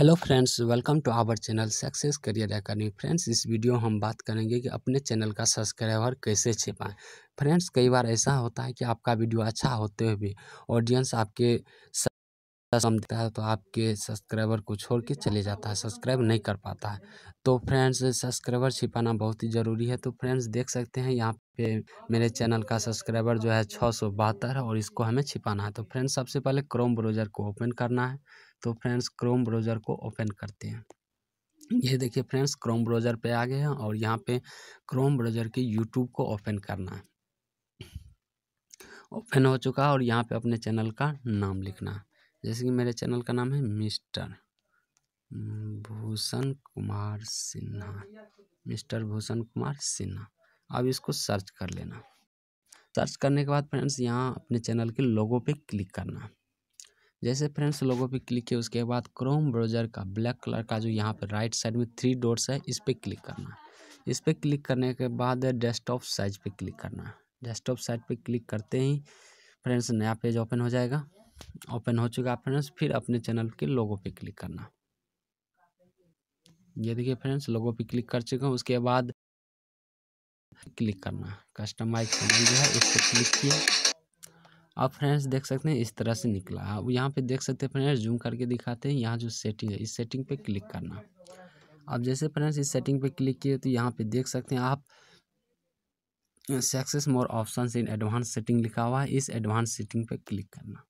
hello friends welcome to our channel success career academy friends इस video हम बात करेंगे कि अपने चैनल का सब्सक्राइबर कैसे छिपाएं फ्रेंड्स कई बार ऐसा होता है कि आपका वीडियो अच्छा होते हुए भी ऑडियंस आपके समझता है तो आपके सब्सक्राइबर को छोड़ के चले जाता है सब्सक्राइब नहीं कर पाता है तो फ्रेंड्स सब्सक्राइबर छिपाना बहुत ही ज़रूरी है तो फ्रेंड्स देख सकते हैं यहाँ पे मेरे चैनल का सब्सक्राइबर जो है छः सौ बहत्तर है और इसको हमें छिपाना है तो फ्रेंड्स सबसे पहले क्रोम ब्राउज़र को ओपन करना है तो फ्रेंड्स क्रोम ब्राउज़र को ओपन करते हैं ये देखिए फ्रेंड्स क्रोम ब्राउज़र पे आ गए हैं और यहाँ पे क्रोम ब्राउज़र के यूट्यूब को ओपन करना है ओपन हो चुका है और यहाँ पे अपने चैनल का नाम लिखना है जैसे कि मेरे चैनल का नाम है मिस्टर भूषण कुमार सिन्हा मिस्टर भूषण कुमार सिन्हा अब इसको सर्च कर लेना सर्च करने के बाद फ्रेंड्स यहाँ अपने चैनल के लोगों पे क्लिक करना जैसे फ्रेंड्स लोगों पे क्लिक किया उसके बाद क्रोम ब्राउजर का ब्लैक कलर का जो यहाँ पे राइट साइड में थ्री डोर्स है इस पर क्लिक करना इस पर क्लिक करने के बाद डेस्कटॉप साइज पे क्लिक करना है डेस्कटॉप साइज पे क्लिक करते ही फ्रेंड्स नया पेज ओपन हो जाएगा ओपन हो चुका फ्रेंड्स फिर अपने चैनल के लोगों पर क्लिक करना ये देखिए फ्रेंड्स लोगों पर क्लिक कर चुके हैं उसके बाद क्लिक करना कस्टमाइज चैनल जो है उस पर क्लिक किया अब फ्रेंड्स देख सकते हैं इस तरह से निकला अब यहाँ पे देख सकते हैं फ्रेंड्स जूम करके दिखाते हैं यहाँ जो सेटिंग है इस सेटिंग पे क्लिक करना अब जैसे फ्रेंड्स इस सेटिंग पे क्लिक किए तो यहाँ पे देख सकते हैं आप success more option in advance setting लिखा हुआ है इस एडवांस सेटिंग पे क्लिक करना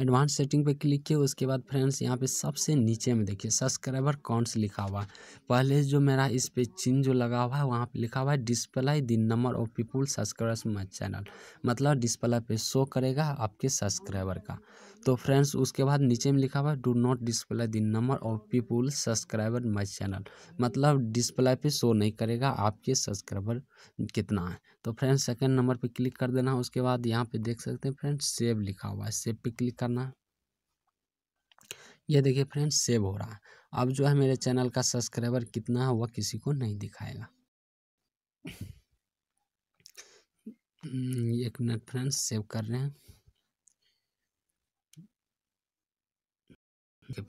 एडवांस सेटिंग पे क्लिक किए उसके बाद फ्रेंड्स यहाँ पे सबसे नीचे में देखिए सब्सक्राइबर काउंट्स लिखा हुआ है पहले जो मेरा इस पे चिन्ह जो लगा हुआ है वहाँ पे लिखा हुआ है display the number of people subscribers my channel मतलब डिस्प्ले पे शो करेगा आपके सब्सक्राइबर का तो फ्रेंड्स उसके बाद नीचे में लिखा हुआ है do not display the number of people subscriber my channel मतलब डिस्प्ले पे शो नहीं करेगा आपके सब्सक्राइबर कितना है तो फ्रेंड्स सेकेंड नंबर पर क्लिक कर देना उसके बाद यहाँ पे देख सकते हैं फ्रेंड्स सेव लिखा हुआ है सेव पे क्लिक कर करना ये देखिए फ्रेंड्स सेव हो रहा है अब जो है मेरे चैनल का सब्सक्राइबर कितना है वह किसी को नहीं दिखाएगा हम्म, एक मिनट फ्रेंड्स सेव कर रहे हैं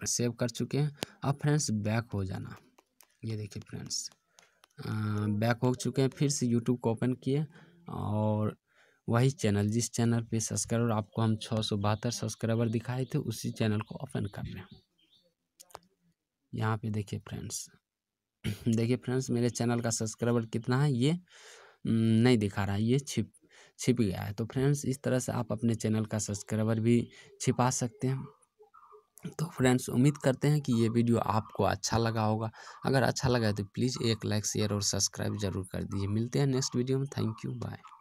सेव कर चुके हैं अब फ्रेंड्स बैक हो जाना ये देखिए फ्रेंड्स बैक हो चुके हैं फिर से यूट्यूब को ओपन किए और वही चैनल जिस चैनल पे सब्सक्राइबर आपको हम छः सौ बहत्तर सब्सक्राइबर दिखाए थे उसी चैनल को ओपन कर रहे हैं यहाँ पे देखिए फ्रेंड्स देखिए फ्रेंड्स मेरे चैनल का सब्सक्राइबर कितना है ये नहीं दिखा रहा है ये छिप छिप गया है तो फ्रेंड्स इस तरह से आप अपने चैनल का सब्सक्राइबर भी छिपा सकते हैं तो फ्रेंड्स उम्मीद करते हैं कि ये वीडियो आपको अच्छा लगा होगा अगर अच्छा लगा तो प्लीज़ एक लाइक शेयर और सब्सक्राइब जरूर कर दीजिए मिलते हैं नेक्स्ट वीडियो में थैंक यू बाय